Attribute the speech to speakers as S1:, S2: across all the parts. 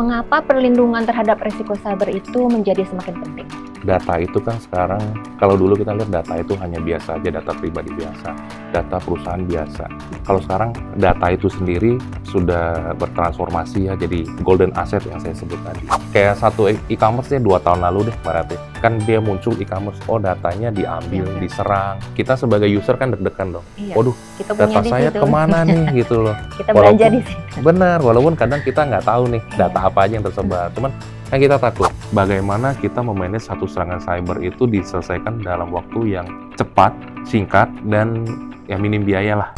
S1: mengapa perlindungan terhadap risiko cyber itu menjadi semakin penting?
S2: data itu kan sekarang kalau dulu kita lihat data itu hanya biasa aja data pribadi biasa data perusahaan biasa kalau sekarang data itu sendiri sudah bertransformasi ya jadi golden asset yang saya sebut tadi kayak satu e- e-commerce ya dua tahun lalu deh berarti kan dia muncul e-commerce oh datanya diambil ya, ya. diserang kita sebagai user kan deg-degan dong iya. waduh kita data saya kemana nih gitu loh kita belanja di situ benar walaupun kadang kita nggak tahu nih data iya. apa aja yang tersebar cuman yang kita takut bagaimana kita memanage satu serangan cyber itu diselesaikan dalam waktu yang cepat, singkat, dan ya minim biaya lah.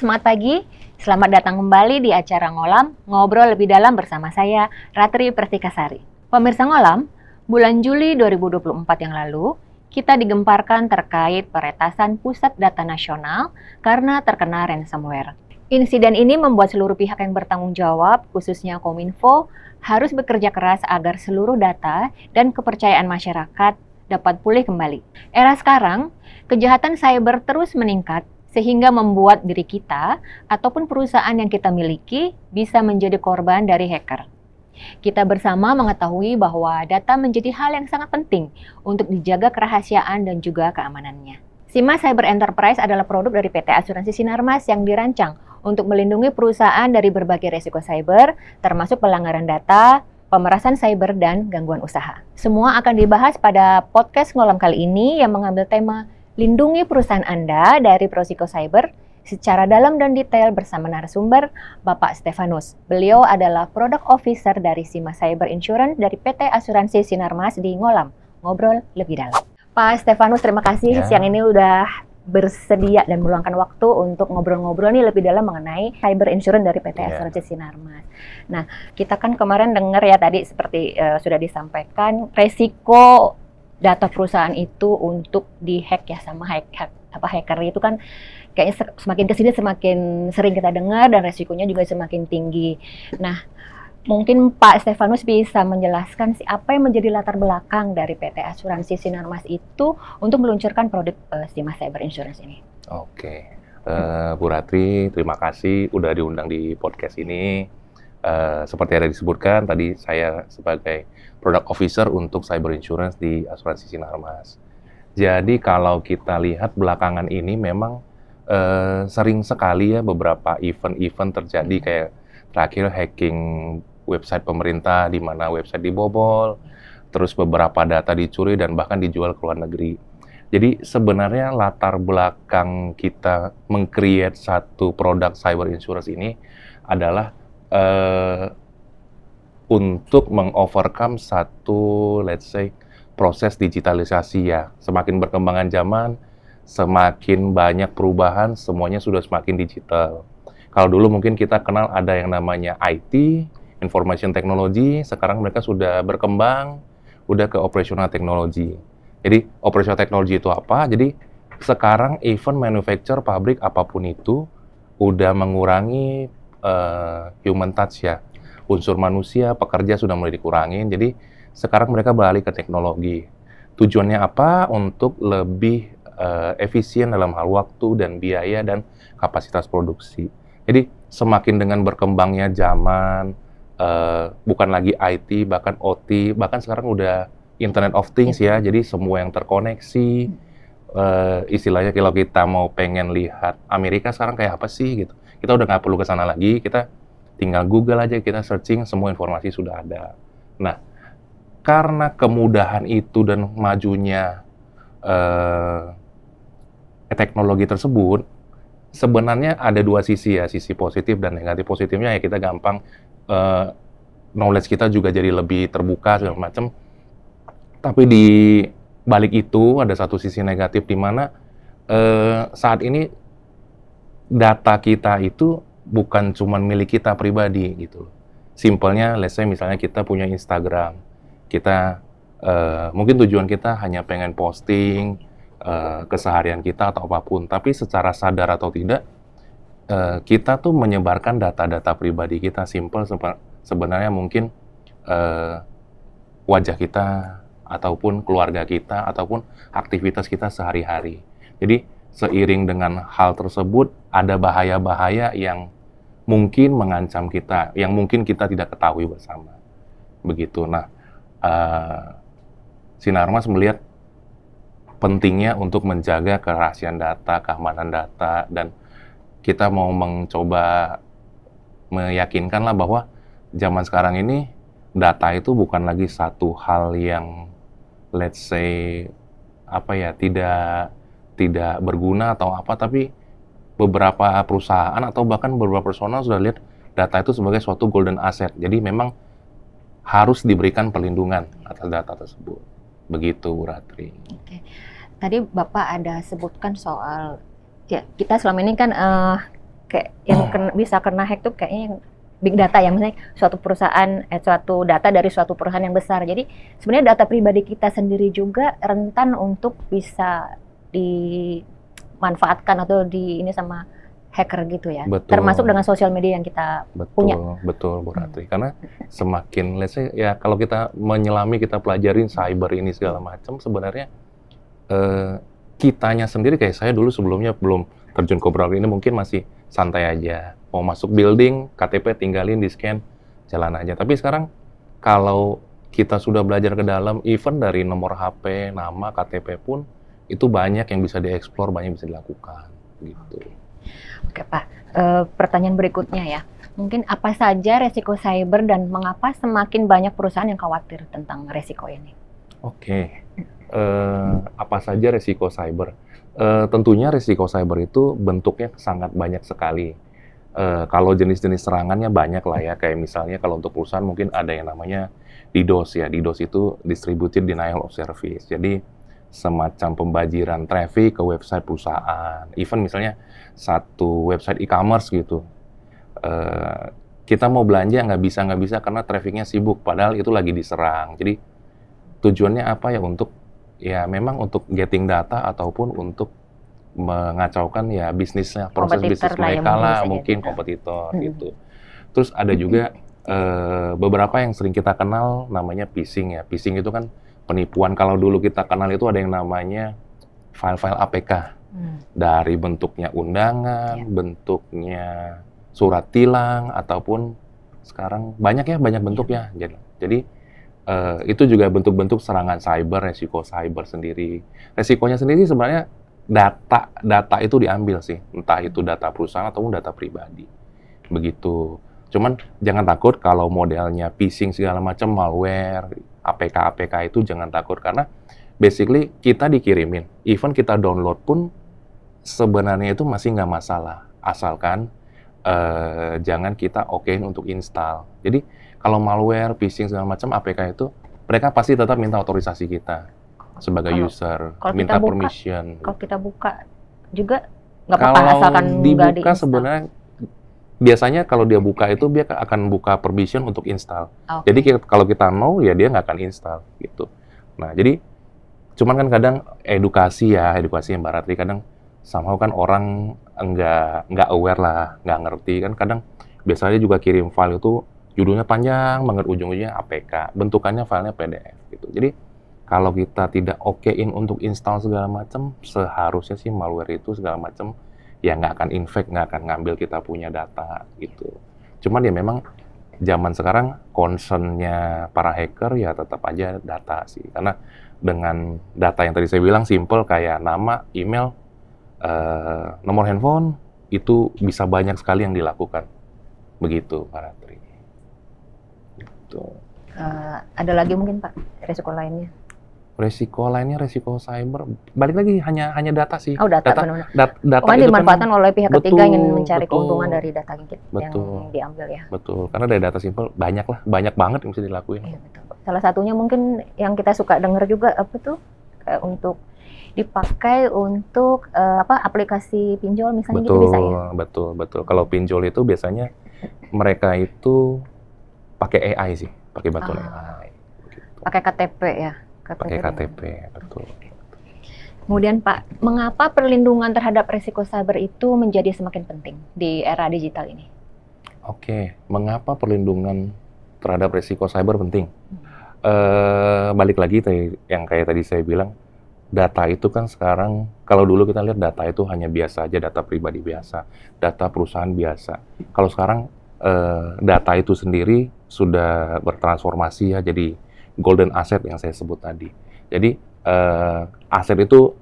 S1: semangat pagi. Selamat datang kembali di acara Ngolam, ngobrol lebih dalam bersama saya, Ratri Pertikasari. Pemirsa Ngolam, bulan Juli 2024 yang lalu, kita digemparkan terkait peretasan Pusat Data Nasional karena terkena ransomware. Insiden ini membuat seluruh pihak yang bertanggung jawab, khususnya Kominfo, harus bekerja keras agar seluruh data dan kepercayaan masyarakat dapat pulih kembali. Era sekarang, kejahatan cyber terus meningkat sehingga membuat diri kita ataupun perusahaan yang kita miliki bisa menjadi korban dari hacker. Kita bersama mengetahui bahwa data menjadi hal yang sangat penting untuk dijaga kerahasiaan dan juga keamanannya. Sima Cyber Enterprise adalah produk dari PT Asuransi Sinarmas yang dirancang untuk melindungi perusahaan dari berbagai risiko cyber, termasuk pelanggaran data, pemerasan cyber, dan gangguan usaha. Semua akan dibahas pada podcast ngolam kali ini yang mengambil tema Lindungi perusahaan Anda dari Prosiko Cyber secara dalam dan detail bersama narasumber Bapak Stefanus. Beliau adalah Product Officer dari Sima Cyber Insurance dari PT Asuransi Sinarmas di Ngolam. Ngobrol lebih dalam. Pak Stefanus, terima kasih ya. siang ini udah bersedia dan meluangkan waktu untuk ngobrol-ngobrol nih lebih dalam mengenai cyber insurance dari PT yeah. Asuransi Sinarmas. Nah, kita kan kemarin dengar ya tadi seperti uh, sudah disampaikan resiko data perusahaan itu untuk dihack ya sama hack, apa hacker itu kan kayaknya semakin kesini semakin sering kita dengar dan resikonya juga semakin tinggi. Nah, mungkin Pak Stefanus bisa menjelaskan sih apa yang menjadi latar belakang dari PT Asuransi Sinarmas itu untuk meluncurkan produk uh, eh, Sima Cyber Insurance ini. Oke,
S2: okay. uh, eh, Bu Ratri, terima kasih udah diundang di podcast ini. Uh, seperti ada disebutkan tadi, saya sebagai product officer untuk cyber insurance di asuransi Sinarmas. Jadi kalau kita lihat belakangan ini memang uh, sering sekali ya beberapa event-event terjadi kayak terakhir hacking website pemerintah di mana website dibobol, terus beberapa data dicuri dan bahkan dijual ke luar negeri. Jadi sebenarnya latar belakang kita mengcreate satu produk cyber insurance ini adalah uh, untuk mengovercome satu let's say proses digitalisasi ya. Semakin berkembangan zaman, semakin banyak perubahan, semuanya sudah semakin digital. Kalau dulu mungkin kita kenal ada yang namanya IT, information technology, sekarang mereka sudah berkembang, udah ke operational technology. Jadi, operational technology itu apa? Jadi, sekarang event manufacturer pabrik apapun itu udah mengurangi uh, human touch ya unsur manusia, pekerja sudah mulai dikurangin. Jadi sekarang mereka balik ke teknologi. Tujuannya apa? Untuk lebih uh, efisien dalam hal waktu dan biaya dan kapasitas produksi. Jadi semakin dengan berkembangnya zaman, uh, bukan lagi IT, bahkan OT, bahkan sekarang udah Internet of Things ya. Iya. Jadi semua yang terkoneksi. Uh, istilahnya kalau kita mau pengen lihat Amerika sekarang kayak apa sih gitu kita udah nggak perlu ke sana lagi kita Tinggal Google aja kita searching, semua informasi sudah ada. Nah, karena kemudahan itu dan majunya eh, teknologi tersebut, sebenarnya ada dua sisi ya, sisi positif dan negatif. Positifnya ya kita gampang eh, knowledge kita juga jadi lebih terbuka segala macam. Tapi di balik itu ada satu sisi negatif di mana eh, saat ini data kita itu bukan cuma milik kita pribadi gitu Simpelnya, let's say misalnya kita punya Instagram, kita uh, mungkin tujuan kita hanya pengen posting uh, keseharian kita atau apapun, tapi secara sadar atau tidak, uh, kita tuh menyebarkan data-data pribadi kita. simpel, sebenarnya mungkin uh, wajah kita ataupun keluarga kita ataupun aktivitas kita sehari-hari. Jadi seiring dengan hal tersebut ada bahaya-bahaya yang mungkin mengancam kita, yang mungkin kita tidak ketahui bersama. Begitu. Nah, uh, eh, Sinarmas melihat pentingnya untuk menjaga kerahasiaan data, keamanan data, dan kita mau mencoba meyakinkanlah bahwa zaman sekarang ini data itu bukan lagi satu hal yang let's say apa ya tidak tidak berguna atau apa tapi beberapa perusahaan atau bahkan beberapa personal sudah lihat data itu sebagai suatu golden asset. Jadi memang harus diberikan perlindungan atas data tersebut. Begitu Bu Ratri.
S1: Oke. Tadi Bapak ada sebutkan soal ya kita selama ini kan uh, kayak yang oh. kena, bisa kena hack tuh kayaknya yang big data ya misalnya suatu perusahaan eh, suatu data dari suatu perusahaan yang besar. Jadi sebenarnya data pribadi kita sendiri juga rentan untuk bisa di dimanfaatkan atau di ini sama hacker gitu ya. Betul. Termasuk dengan sosial media yang kita betul, punya.
S2: Betul, Bu Ratri. Hmm. Karena semakin, let's say, ya kalau kita menyelami, kita pelajarin hmm. cyber ini segala macam, sebenarnya eh, kitanya sendiri kayak saya dulu sebelumnya belum terjun ke Brownie ini mungkin masih santai aja. Mau masuk building, KTP tinggalin di scan, jalan aja. Tapi sekarang kalau kita sudah belajar ke dalam, even dari nomor HP, nama, KTP pun, itu banyak yang bisa dieksplor, banyak yang bisa dilakukan gitu.
S1: Oke Pak, e, pertanyaan berikutnya ya. Mungkin apa saja resiko cyber dan mengapa semakin banyak perusahaan yang khawatir tentang resiko ini?
S2: Oke, e, apa saja resiko cyber? E, tentunya resiko cyber itu bentuknya sangat banyak sekali. E, kalau jenis-jenis serangannya banyak lah ya, kayak misalnya kalau untuk perusahaan mungkin ada yang namanya DDoS ya. DDoS itu Distributed Denial of Service. Jadi semacam pembajiran traffic ke website perusahaan. Even misalnya satu website e-commerce gitu, uh, kita mau belanja nggak bisa nggak bisa karena trafficnya sibuk. Padahal itu lagi diserang. Jadi tujuannya apa ya untuk ya memang untuk getting data ataupun untuk mengacaukan ya bisnisnya proses bisnis mereka lah mungkin kompetitor hmm. gitu. Terus ada hmm. juga hmm. uh, beberapa yang sering kita kenal namanya phishing ya. Phishing itu kan penipuan. Kalau dulu kita kenal itu ada yang namanya file-file APK. Hmm. Dari bentuknya undangan, yeah. bentuknya surat tilang, ataupun sekarang banyak ya, banyak iya. bentuknya. Jadi, jadi uh, itu juga bentuk-bentuk serangan cyber, resiko cyber sendiri. Resikonya sendiri sebenarnya data data itu diambil sih, entah itu data perusahaan atau data pribadi. Begitu. Cuman jangan takut kalau modelnya phishing segala macam malware APK APK itu jangan takut karena basically kita dikirimin, even kita download pun sebenarnya itu masih nggak masalah asalkan uh, jangan kita okein untuk install. Jadi kalau malware, phishing segala macam APK itu mereka pasti tetap minta otorisasi kita sebagai kalau, user,
S1: kalau minta buka, permission. Gitu. Kalau kita buka juga nggak apa-apa asalkan dibuka
S2: sebenarnya biasanya kalau dia buka itu dia akan buka permission untuk install. Okay. Jadi kita, kalau kita no ya dia nggak akan install gitu. Nah jadi cuman kan kadang edukasi ya edukasi yang Baratri kadang sama kan orang nggak nggak aware lah nggak ngerti kan kadang biasanya juga kirim file itu judulnya panjang banget ujung-ujungnya APK bentukannya filenya PDF gitu. Jadi kalau kita tidak okein untuk install segala macam seharusnya sih malware itu segala macam ya nggak akan infect, nggak akan ngambil kita punya data gitu. Cuman ya memang zaman sekarang concernnya para hacker ya tetap aja data sih. Karena dengan data yang tadi saya bilang simple kayak nama, email, eh, nomor handphone, itu bisa banyak sekali yang dilakukan. Begitu, para Ratri. Gitu.
S1: Uh, ada lagi mungkin Pak, resiko lainnya?
S2: resiko lainnya resiko cyber balik lagi hanya hanya data sih oh, data data, benar -benar. data, data oh, itu dimanfaatkan kan, oleh pihak ketiga ingin mencari betul, keuntungan dari data yang, betul, yang diambil ya betul karena dari data simpel banyak lah banyak banget yang bisa dilakuin iya, betul.
S1: salah satunya mungkin yang kita suka dengar juga apa tuh kayak untuk dipakai untuk uh, apa aplikasi pinjol misalnya betul, gitu bisa ya
S2: betul betul kalau pinjol itu biasanya mereka itu pakai AI sih pakai bantuan
S1: ah. AI pakai KTP ya KTP pakai KTP, betul. Kemudian Pak, mengapa perlindungan terhadap risiko cyber itu menjadi semakin penting di era digital ini?
S2: Oke, mengapa perlindungan terhadap risiko cyber penting? Hmm. E, balik lagi yang kayak tadi saya bilang, data itu kan sekarang kalau dulu kita lihat data itu hanya biasa aja data pribadi biasa, data perusahaan biasa. Kalau sekarang eh, data itu sendiri sudah bertransformasi ya jadi golden asset yang saya sebut tadi. Jadi uh, eh, aset itu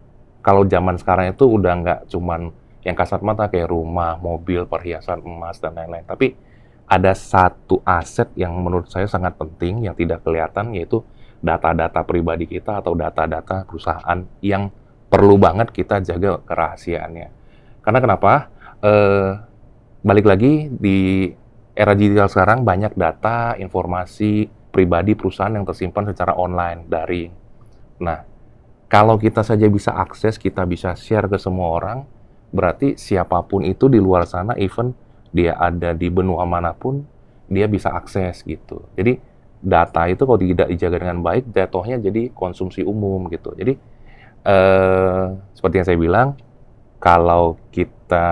S2: kalau zaman sekarang itu udah nggak cuman yang kasat mata kayak rumah, mobil, perhiasan, emas dan lain-lain. Tapi ada satu aset yang menurut saya sangat penting yang tidak kelihatan yaitu data-data pribadi kita atau data-data perusahaan yang perlu banget kita jaga kerahasiaannya. Karena kenapa? Eh, balik lagi di era digital sekarang banyak data, informasi, pribadi perusahaan yang tersimpan secara online daring. Nah, kalau kita saja bisa akses, kita bisa share ke semua orang, berarti siapapun itu di luar sana, even dia ada di benua manapun, dia bisa akses gitu. Jadi data itu kalau tidak dijaga dengan baik, jatuhnya jadi konsumsi umum gitu. Jadi eh, seperti yang saya bilang, kalau kita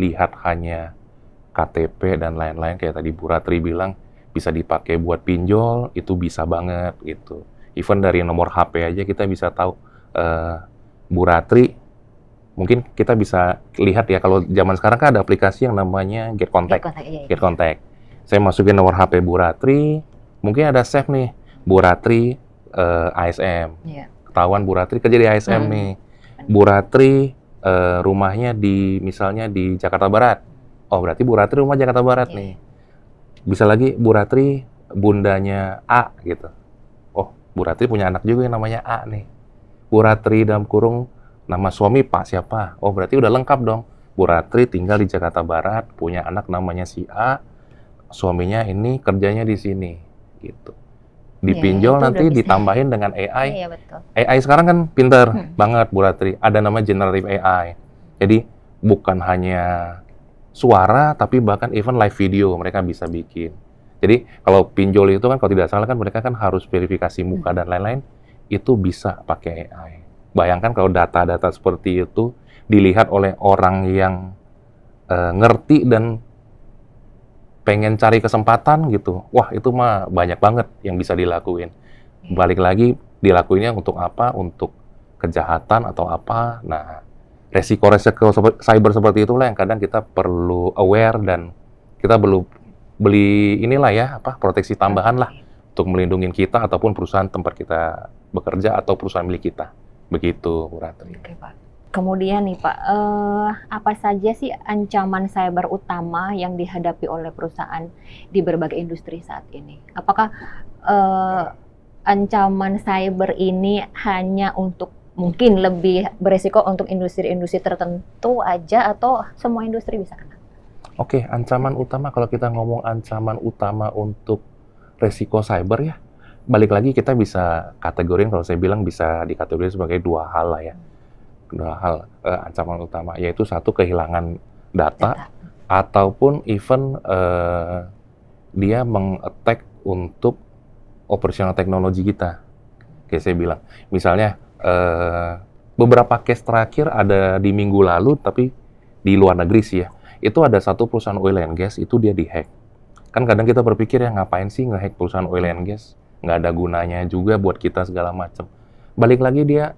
S2: lihat hanya KTP dan lain-lain kayak tadi Bu Ratri bilang, bisa dipakai buat pinjol itu bisa banget gitu. Even dari nomor HP aja kita bisa tahu uh, Bu Ratri mungkin kita bisa lihat ya kalau zaman sekarang kan ada aplikasi yang namanya Get Contact. Get Contact. Iya, iya. Get Contact. Saya masukin nomor HP Bu Ratri, mungkin ada save nih Bu Ratri uh, eh, ASM. Yeah. Ketahuan Bu Ratri kerja di ASM hmm. nih. Bu Ratri uh, rumahnya di misalnya di Jakarta Barat. Oh berarti Bu Ratri rumah Jakarta Barat yeah. Iya. nih bisa lagi Bu Ratri bundanya A gitu. Oh, Bu Ratri punya anak juga yang namanya A nih. Bu Ratri dalam kurung nama suami Pak siapa? Oh, berarti udah lengkap dong. Bu Ratri tinggal di Jakarta Barat, punya anak namanya si A, suaminya ini kerjanya di sini gitu. Dipinjol ya, nanti ditambahin dengan AI. Ya, betul. AI sekarang kan pinter hmm. banget Bu Ratri. Ada nama generative AI. Jadi bukan hanya suara tapi bahkan even live video mereka bisa bikin. Jadi kalau pinjol itu kan kalau tidak salah kan mereka kan harus verifikasi muka hmm. dan lain-lain itu bisa pakai AI. Bayangkan kalau data-data seperti itu dilihat oleh orang yang uh, ngerti dan pengen cari kesempatan gitu. Wah, itu mah banyak banget yang bisa dilakuin. Hmm. Balik lagi dilakuinnya untuk apa? Untuk kejahatan atau apa? Nah, resiko-resiko cyber seperti itulah yang kadang kita perlu aware dan kita perlu beli inilah ya apa proteksi tambahan lah untuk melindungi kita ataupun perusahaan tempat kita bekerja atau perusahaan milik kita begitu Bu Ratri. Oke Pak.
S1: Kemudian nih Pak, eh, apa saja sih ancaman cyber utama yang dihadapi oleh perusahaan di berbagai industri saat ini? Apakah eh, ancaman cyber ini hanya untuk mungkin lebih beresiko untuk industri-industri tertentu aja atau semua industri bisa kena?
S2: Oke, ancaman utama kalau kita ngomong ancaman utama untuk resiko cyber ya, balik lagi kita bisa kategorin kalau saya bilang bisa dikategorikan sebagai dua hal lah ya. Dua hal eh, ancaman utama yaitu satu kehilangan data, data. ataupun even eh, dia mengattack untuk operasional teknologi kita. Kayak saya bilang, misalnya Eh, beberapa case terakhir ada di minggu lalu tapi di luar negeri sih ya itu ada satu perusahaan oil and gas itu dia di hack kan kadang kita berpikir ya ngapain sih ngehack perusahaan oil and gas nggak ada gunanya juga buat kita segala macam balik lagi dia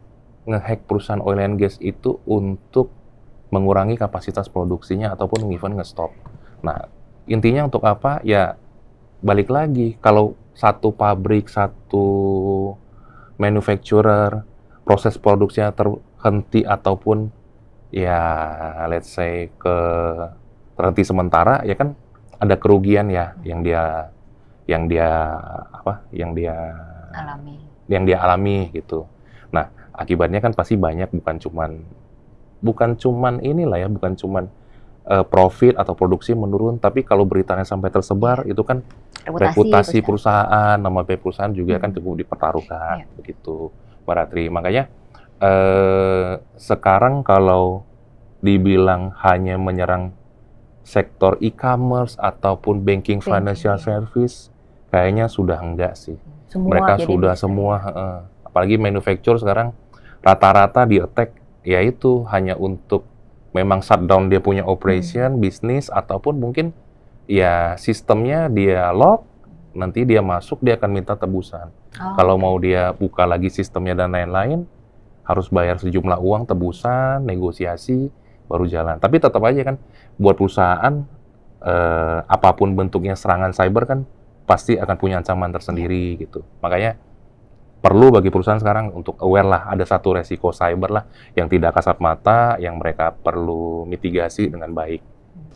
S2: ngehack perusahaan oil and gas itu untuk mengurangi kapasitas produksinya ataupun even ngestop nah intinya untuk apa ya balik lagi kalau satu pabrik satu manufacturer proses produksinya terhenti ataupun ya let's say ke terhenti sementara ya kan ada kerugian ya yang dia yang dia apa yang dia alami yang dia alami gitu nah akibatnya kan pasti banyak bukan cuman bukan cuman inilah ya bukan cuman uh, profit atau produksi menurun tapi kalau beritanya sampai tersebar iya. itu kan reputasi, reputasi perusahaan nama baik perusahaan juga kan hmm. kan cukup dipertaruhkan yeah. begitu Para Ratri. Makanya eh, sekarang kalau dibilang hanya menyerang sektor e-commerce ataupun banking, banking financial ya. service, kayaknya sudah enggak sih. Semua Mereka sudah bisa. semua, eh, apalagi manufacturer sekarang rata-rata di attack yaitu hanya untuk memang shutdown dia punya operation, hmm. bisnis ataupun mungkin ya sistemnya dia lock nanti dia masuk dia akan minta tebusan. Oh, Kalau okay. mau dia buka lagi sistemnya dan lain-lain, harus bayar sejumlah uang tebusan, negosiasi, baru jalan. Tapi tetap aja kan, buat perusahaan eh, apapun bentuknya serangan cyber kan pasti akan punya ancaman tersendiri iya. gitu. Makanya perlu bagi perusahaan sekarang untuk aware lah ada satu resiko cyber lah yang tidak kasat mata yang mereka perlu mitigasi dengan baik.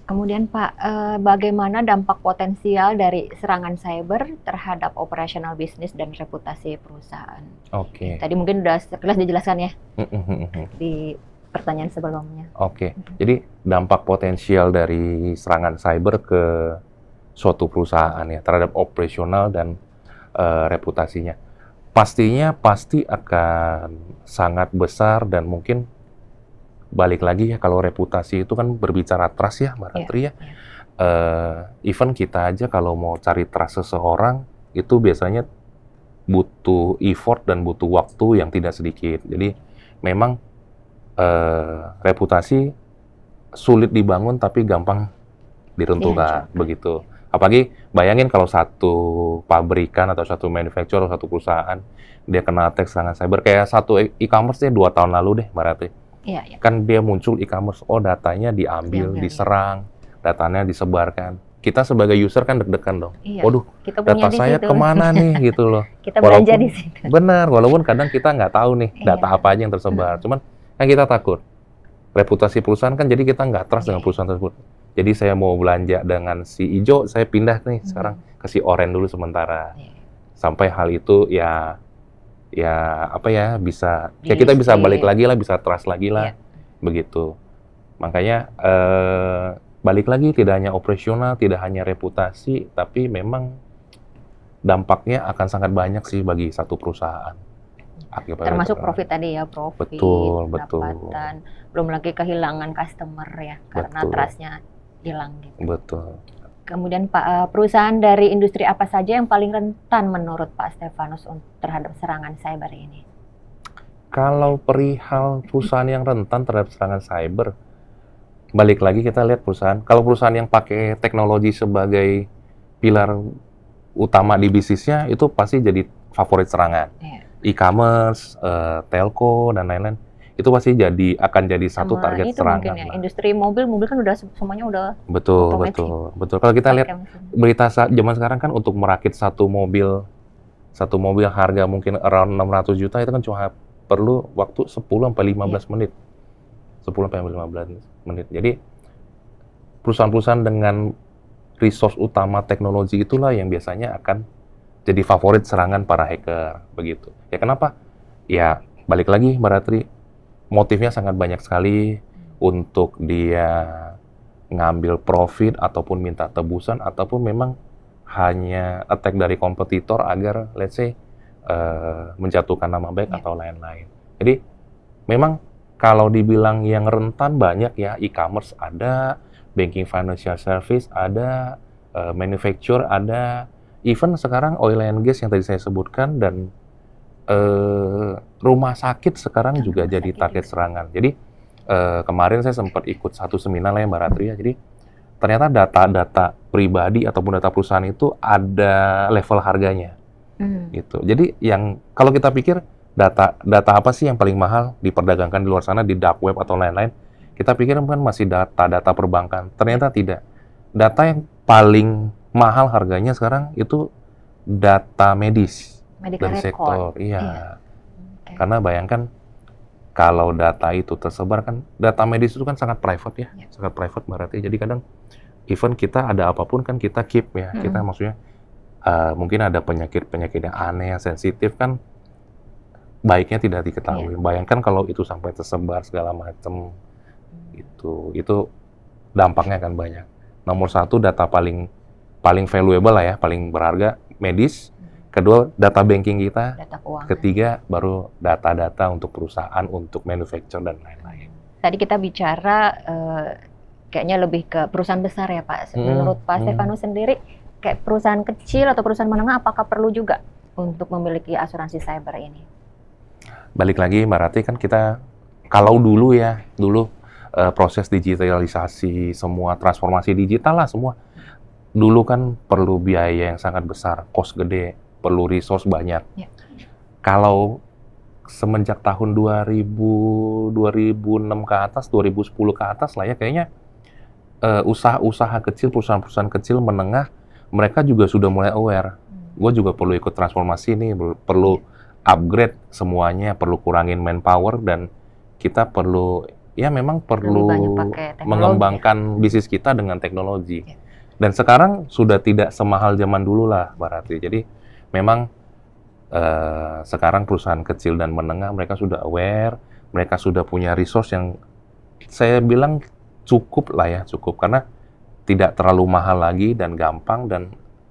S1: Kemudian Pak, eh, bagaimana dampak potensial dari serangan cyber terhadap operasional bisnis dan reputasi perusahaan? Oke. Okay. Tadi mungkin sudah sekilas dijelaskan ya
S2: hmm, hmm, hmm,
S1: di pertanyaan sebelumnya.
S2: Oke, okay. jadi dampak potensial dari serangan cyber ke suatu perusahaan ya terhadap operasional dan uh, reputasinya, pastinya pasti akan sangat besar dan mungkin balik lagi ya kalau reputasi itu kan berbicara trust ya Mbak iya, Ratri yeah, ya. Yeah. Iya. Uh, even kita aja kalau mau cari trust seseorang itu biasanya butuh effort dan butuh waktu yang tidak sedikit. Jadi memang uh, reputasi sulit dibangun tapi gampang diruntuhkan yeah, begitu. Apalagi bayangin kalau satu pabrikan atau satu manufacturer atau satu perusahaan dia kena attack serangan cyber kayak satu e-commerce dua tahun lalu deh Mbak Ratri Ya, ya. Kan dia muncul e-commerce, oh datanya diambil, Diambil, iya. diserang, datanya disebarkan. Kita sebagai user kan deg-degan dong. Iya. Waduh, kita data saya situ. kemana nih gitu loh. kita belanja di situ. Benar, walaupun kadang kita nggak tahu nih iya. data apa aja yang tersebar. Hmm. Cuman kan kita takut. Reputasi perusahaan kan jadi kita nggak trust okay. dengan iya. perusahaan tersebut. Jadi saya mau belanja dengan si ijo saya pindah nih hmm. sekarang ke si oren dulu sementara. Sampai hal itu ya ya apa ya bisa ya kita bisa balik lagi lah bisa trust lagi lah iya. begitu makanya eh, balik lagi tidak hanya operasional tidak hanya reputasi tapi memang dampaknya akan sangat banyak sih bagi satu perusahaan Akibat termasuk profit
S1: tadi ya profit betul pendapatan betul. belum lagi kehilangan customer ya karena trustnya hilang
S2: gitu betul
S1: Kemudian Pak, eh, perusahaan dari industri apa saja yang paling rentan menurut Pak Stefanus terhadap serangan cyber ini?
S2: Kalau perihal perusahaan yang rentan terhadap serangan cyber, balik lagi kita lihat perusahaan. Kalau perusahaan yang pakai teknologi sebagai pilar utama di bisnisnya, itu pasti jadi favorit serangan. Iya. E-commerce, eh, telco, dan lain-lain itu pasti jadi akan jadi satu Sama target itu serangan.
S1: Mungkin ya, industri mobil, mobil kan udah semuanya udah
S2: betul otomatis. betul betul. Kalau kita lihat berita saat zaman sekarang kan untuk merakit satu mobil satu mobil harga mungkin around 600 juta itu kan cuma perlu waktu 10 sampai 15 yeah. menit. 10 sampai 15 menit. Jadi perusahaan-perusahaan dengan resource utama teknologi itulah yang biasanya akan jadi favorit serangan para hacker begitu. Ya kenapa? Ya balik lagi Mbak Ratri, motifnya sangat banyak sekali untuk dia ngambil profit ataupun minta tebusan ataupun memang hanya attack dari kompetitor agar let's say uh, menjatuhkan nama baik yeah. atau lain-lain. Jadi memang kalau dibilang yang rentan banyak ya e-commerce ada, banking financial service ada, uh, manufacture ada, even sekarang oil and gas yang tadi saya sebutkan dan eh, rumah sakit sekarang juga jadi target serangan. Jadi eh, kemarin saya sempat ikut satu seminar lah ya Mbak Ratri ya. Jadi ternyata data-data pribadi ataupun data perusahaan itu ada level harganya. Hmm. Gitu. Jadi yang kalau kita pikir data data apa sih yang paling mahal diperdagangkan di luar sana di dark web atau lain-lain? Kita pikir kan masih data-data perbankan. Ternyata tidak. Data yang paling mahal harganya sekarang itu data medis Medical dari sektor, iya. iya. Okay. Karena bayangkan kalau data itu tersebar kan data medis itu kan sangat private ya, yeah. sangat private berarti. Jadi kadang even kita ada apapun kan kita keep ya, mm -hmm. kita maksudnya uh, mungkin ada penyakit-penyakit yang aneh, yang sensitif kan baiknya tidak diketahui. Yeah. Bayangkan kalau itu sampai tersebar segala macam itu itu dampaknya akan banyak. Nomor satu data paling paling valuable lah ya, paling berharga medis kedua data banking kita, data keuangan. ketiga baru data-data untuk perusahaan, untuk manufacture dan lain-lain.
S1: Tadi kita bicara uh, kayaknya lebih ke perusahaan besar ya Pak. Hmm, Menurut hmm, Pak Stefano sendiri, kayak perusahaan kecil atau perusahaan menengah apakah perlu juga untuk memiliki asuransi cyber ini?
S2: Balik lagi Mbak Rati kan kita kalau dulu ya, dulu uh, proses digitalisasi semua transformasi digital lah semua. Dulu kan perlu biaya yang sangat besar, kos gede, perlu resource banyak. Ya. Kalau semenjak tahun 2000, 2006 ke atas, 2010 ke atas lah ya kayaknya eh, usaha-usaha kecil, perusahaan-perusahaan kecil menengah, mereka juga sudah mulai aware. Hmm. Gue juga perlu ikut transformasi nih, perlu ya. upgrade semuanya, perlu kurangin manpower dan kita perlu ya memang perlu mengembangkan bisnis kita dengan teknologi. Ya. Dan sekarang sudah tidak semahal zaman dulu lah, berarti. Jadi memang uh, sekarang perusahaan kecil dan menengah mereka sudah aware, mereka sudah punya resource yang saya bilang cukup lah ya, cukup karena tidak terlalu mahal lagi dan gampang dan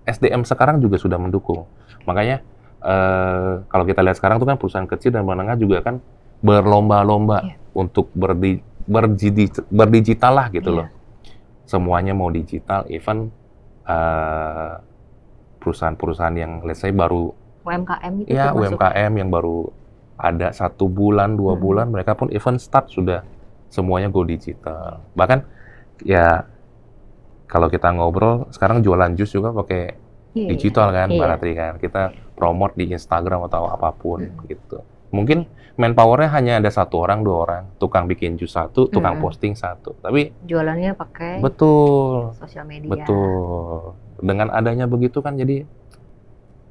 S2: SDM sekarang juga sudah mendukung. Makanya Uh, kalau kita lihat sekarang itu kan perusahaan kecil dan menengah juga kan berlomba-lomba yeah. untuk berdi, berdigi, berdigital lah gitu yeah. loh. Semuanya mau digital, even uh, perusahaan-perusahaan yang let's say baru
S1: UMKM gitu ya UMKM
S2: yang baru ada satu bulan dua hmm. bulan mereka pun event start sudah semuanya go digital bahkan ya kalau kita ngobrol sekarang jualan jus juga pakai yeah, digital kan yeah. Mbak Ratri kan kita promote di Instagram atau apapun hmm. gitu mungkin manpowernya hanya ada satu orang dua orang tukang bikin jus satu tukang hmm. posting satu tapi
S1: jualannya pakai
S2: betul sosial media betul dengan adanya begitu kan jadi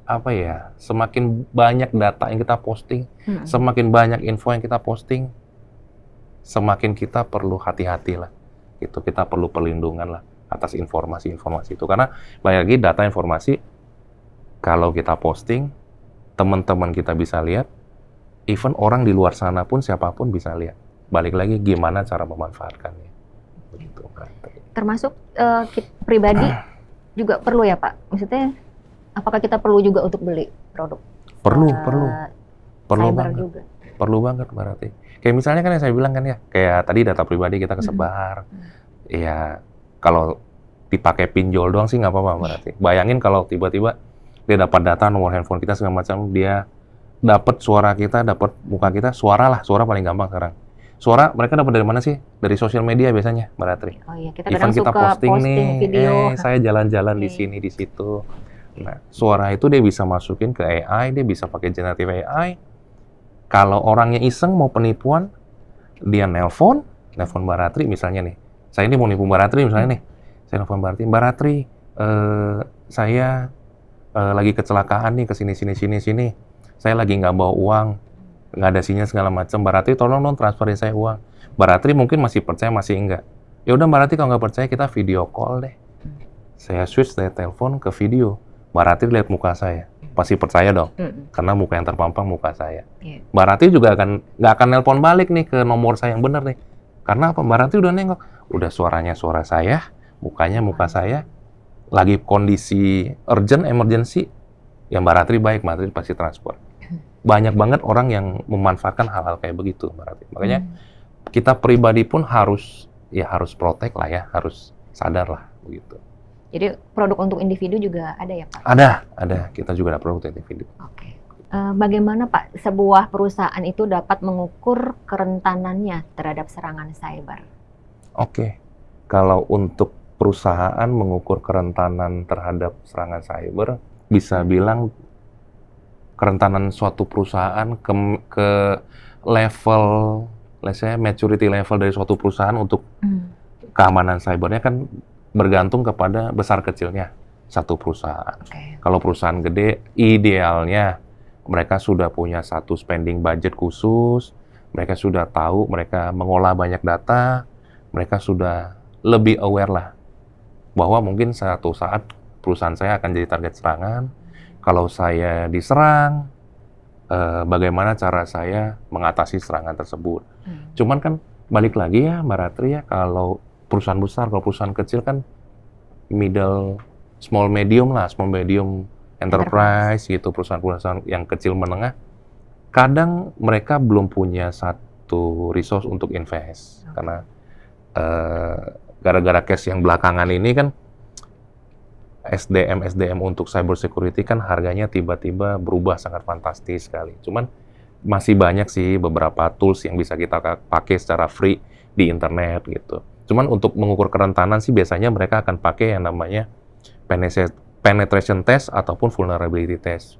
S2: apa ya semakin banyak data yang kita posting hmm. semakin banyak info yang kita posting semakin kita perlu hati-hati lah gitu kita perlu perlindungan lah atas informasi-informasi itu karena banyak lagi data informasi kalau kita posting teman-teman kita bisa lihat even orang di luar sana pun siapapun bisa lihat. Balik lagi gimana cara memanfaatkannya.
S1: Begitu kan. Termasuk uh, pribadi juga perlu ya Pak. Maksudnya apakah kita perlu juga untuk beli produk? Perlu, uh, perlu. Perlu banget. juga.
S2: Perlu banget berarti. Kayak misalnya kan yang saya bilang kan ya, kayak tadi data pribadi kita kesebar. Mm-hmm. Mm-hmm. Iya, hmm. kalau dipakai pinjol doang sih nggak apa-apa berarti. Bayangin kalau tiba-tiba dia dapat data nomor handphone kita segala macam, dia dapat suara kita, dapat muka kita, suara lah, suara paling gampang sekarang. Suara mereka dapat dari mana sih? Dari sosial media biasanya, Mbak Ratri.
S1: Oh iya, kita Even kita suka posting, posting nih, video. eh saya
S2: jalan-jalan di sini, di situ. Nah, suara itu dia bisa masukin ke AI, dia bisa pakai generative AI. Kalau orangnya iseng mau penipuan, dia nelpon, nelpon Mbak Ratri misalnya nih. Saya ini mau nipu Mbak Ratri misalnya nih. Saya nelpon Mbak Ratri, Mbak Ratri, eh, saya eh, lagi kecelakaan nih ke sini sini sini sini saya lagi nggak bawa uang, nggak ada sinyal segala macam. Berarti tolong dong transferin saya uang. Baratri mungkin masih percaya, masih enggak. Ya udah Mbak kalau nggak percaya kita video call deh. Saya switch dari telepon ke video. Baratri lihat muka saya, pasti percaya dong, karena muka yang terpampang muka saya. Iya. Baratri juga akan nggak akan nelpon balik nih ke nomor saya yang benar nih. Karena apa? Baratri udah nengok, udah suaranya suara saya, mukanya muka saya, lagi kondisi urgent, emergency, Yang Baratri baik, Baratri pasti transfer banyak banget orang yang memanfaatkan hal-hal kayak begitu berarti
S1: makanya hmm.
S2: kita pribadi pun harus ya harus protek lah ya harus sadar lah begitu
S1: jadi produk untuk individu juga ada ya pak
S2: ada ada kita juga ada produk untuk individu oke okay.
S1: Eh, bagaimana pak sebuah perusahaan itu dapat mengukur kerentanannya terhadap serangan cyber
S2: oke okay. kalau untuk perusahaan mengukur kerentanan terhadap serangan cyber bisa bilang kerentanan suatu perusahaan ke, ke level, let's say maturity level dari suatu perusahaan untuk hmm. keamanan cybernya kan bergantung kepada besar kecilnya satu perusahaan. Okay. Kalau perusahaan gede, idealnya mereka sudah punya satu spending budget khusus, mereka sudah tahu, mereka mengolah banyak data, mereka sudah lebih aware lah bahwa mungkin satu saat perusahaan saya akan jadi target serangan, kalau saya diserang, eh, bagaimana cara saya mengatasi serangan tersebut. Hmm. Cuman kan balik lagi ya Mbak Ratri ya, kalau perusahaan besar, kalau perusahaan kecil kan middle, small medium lah, small medium enterprise, gitu, perusahaan-perusahaan yang kecil menengah, kadang mereka belum punya satu resource untuk invest. Hmm. Karena eh, gara-gara eh, cash yang belakangan ini kan SDM SDM untuk cyber security kan harganya tiba-tiba berubah sangat fantastis sekali. Cuman masih banyak sih beberapa tools yang bisa kita pakai secara free di internet gitu. Cuman untuk mengukur kerentanan sih biasanya mereka akan pakai yang namanya penetration test ataupun vulnerability test.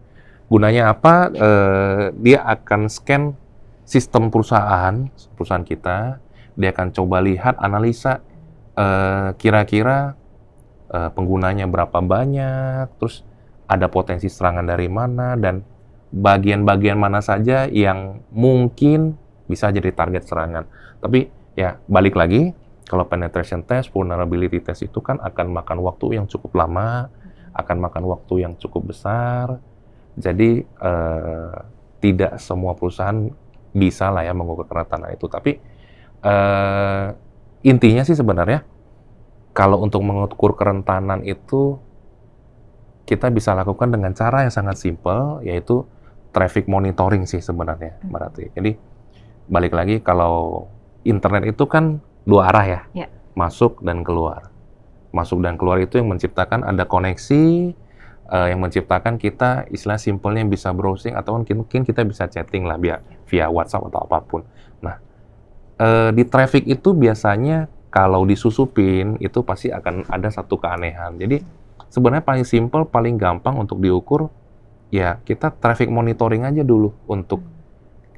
S2: Gunanya apa? Eh, dia akan scan sistem perusahaan, perusahaan kita. Dia akan coba lihat, analisa eh, kira-kira eh, kira -kira uh, penggunanya berapa banyak, terus ada potensi serangan dari mana dan bagian-bagian mana saja yang mungkin bisa jadi target serangan. Tapi ya balik lagi kalau penetration test, vulnerability test itu kan akan makan waktu yang cukup lama, akan makan waktu yang cukup besar. Jadi eh, tidak semua perusahaan bisa lah ya mengukur tanah itu. Tapi eh, intinya sih sebenarnya kalau untuk mengukur kerentanan itu kita bisa lakukan dengan cara yang sangat simpel yaitu traffic monitoring sih sebenarnya hmm. berarti. Jadi balik lagi kalau internet itu kan dua arah ya. Yeah. Masuk dan keluar. Masuk dan keluar itu yang menciptakan ada koneksi uh, yang menciptakan kita istilah simpelnya bisa browsing atau mungkin, mungkin kita bisa chatting lah via via WhatsApp atau apapun. Nah, uh, di traffic itu biasanya kalau disusupin itu pasti akan ada satu keanehan. Jadi sebenarnya paling simple, paling gampang untuk diukur ya kita traffic monitoring aja dulu untuk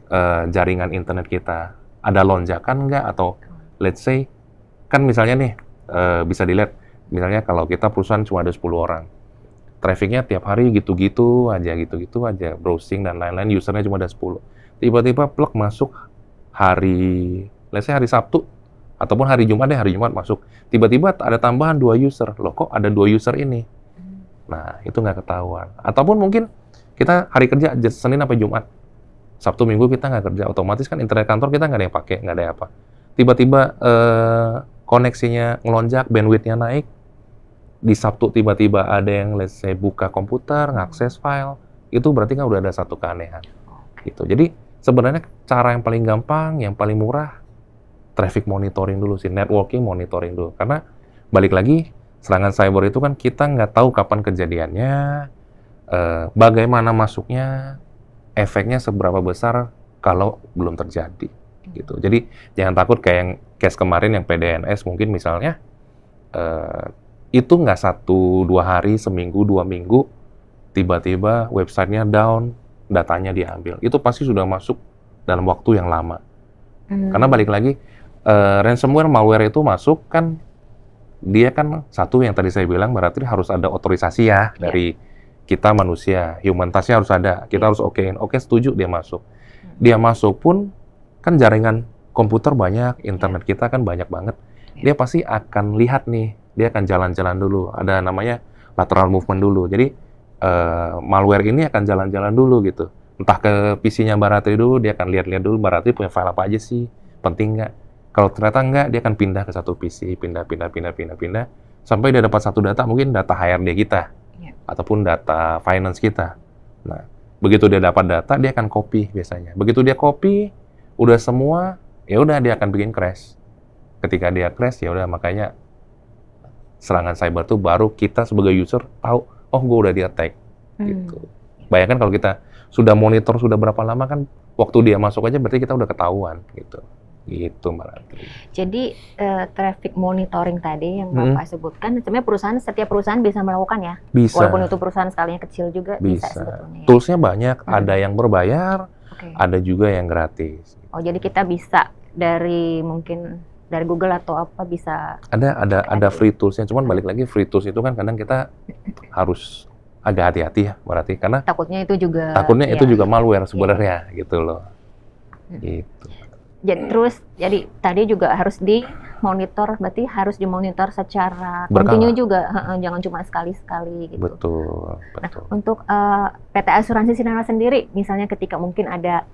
S2: uh, jaringan internet kita. Ada lonjakan nggak atau let's say kan misalnya nih uh, bisa dilihat misalnya kalau kita perusahaan cuma ada 10 orang. Trafficnya tiap hari gitu-gitu aja, gitu-gitu aja, browsing dan lain-lain, usernya cuma ada 10. Tiba-tiba plek masuk hari, let's say hari Sabtu, ataupun hari Jumat deh hari Jumat masuk tiba-tiba ada tambahan dua user loh kok ada dua user ini hmm. nah itu nggak ketahuan ataupun mungkin kita hari kerja Senin sampai Jumat Sabtu Minggu kita nggak kerja otomatis kan internet kantor kita nggak ada yang pakai nggak ada apa tiba-tiba eh, koneksinya ngelonjak bandwidthnya naik di Sabtu tiba-tiba ada yang let's say buka komputer ngakses file itu berarti kan udah ada satu keanehan gitu jadi sebenarnya cara yang paling gampang yang paling murah traffic monitoring dulu sih, networking monitoring dulu. Karena balik lagi serangan cyber itu kan kita nggak tahu kapan kejadiannya, eh, bagaimana masuknya, efeknya seberapa besar kalau belum terjadi gitu. Jadi jangan takut kayak yang case kemarin yang PDNS mungkin misalnya eh, itu nggak satu dua hari, seminggu, dua minggu tiba-tiba websitenya down, datanya diambil. Itu pasti sudah masuk dalam waktu yang lama. Hmm. Karena balik lagi uh, ransomware malware itu masuk kan dia kan satu yang tadi saya bilang berarti harus ada otorisasi ya yeah. dari kita manusia human touch harus ada kita yeah. harus okein oke okay, setuju dia masuk hmm. dia masuk pun kan jaringan komputer banyak iya. internet yeah. kita kan banyak banget iya. dia pasti akan lihat nih dia akan jalan-jalan dulu ada namanya lateral movement dulu jadi uh, malware ini akan jalan-jalan dulu gitu entah ke PC-nya Baratri dulu dia akan lihat-lihat dulu Baratri punya file apa aja sih penting nggak kalau ternyata enggak, dia akan pindah ke satu PC, pindah, pindah, pindah, pindah, pindah, sampai dia dapat satu data, mungkin data HRD kita, yeah. ataupun data finance kita. Nah, begitu dia dapat data, dia akan copy biasanya. Begitu dia copy, udah semua, ya udah dia akan bikin crash. Ketika dia crash, ya udah makanya serangan cyber tuh baru kita sebagai user tahu, oh gue udah di attack, hmm. gitu. Bayangkan kalau kita sudah monitor sudah berapa lama kan waktu dia masuk aja berarti kita udah ketahuan gitu. Gitu Mbak Ratri.
S1: Jadi uh, traffic monitoring tadi yang hmm. Bapak sebutkan, sebenarnya perusahaan setiap perusahaan bisa melakukan ya? Bisa. Walaupun itu perusahaan skalanya kecil juga bisa, bisa sebetulnya.
S2: Toolsnya banyak, hmm. ada yang berbayar, okay. ada juga yang gratis.
S1: Oh jadi kita bisa dari mungkin dari Google atau apa bisa
S2: ada ada ada free toolsnya cuman hmm. balik lagi free tools itu kan kadang kita harus agak hati-hati ya berarti karena
S1: takutnya itu juga takutnya ya. itu juga
S2: malware iya. sebenarnya ya. gitu loh hmm. gitu
S1: jadi hmm. terus jadi tadi juga harus di monitor berarti harus dimonitor secara kontinu juga he -he, jangan cuma sekali-sekali gitu. Betul, nah, betul. Nah, untuk uh, PT Asuransi Sinara sendiri misalnya ketika mungkin ada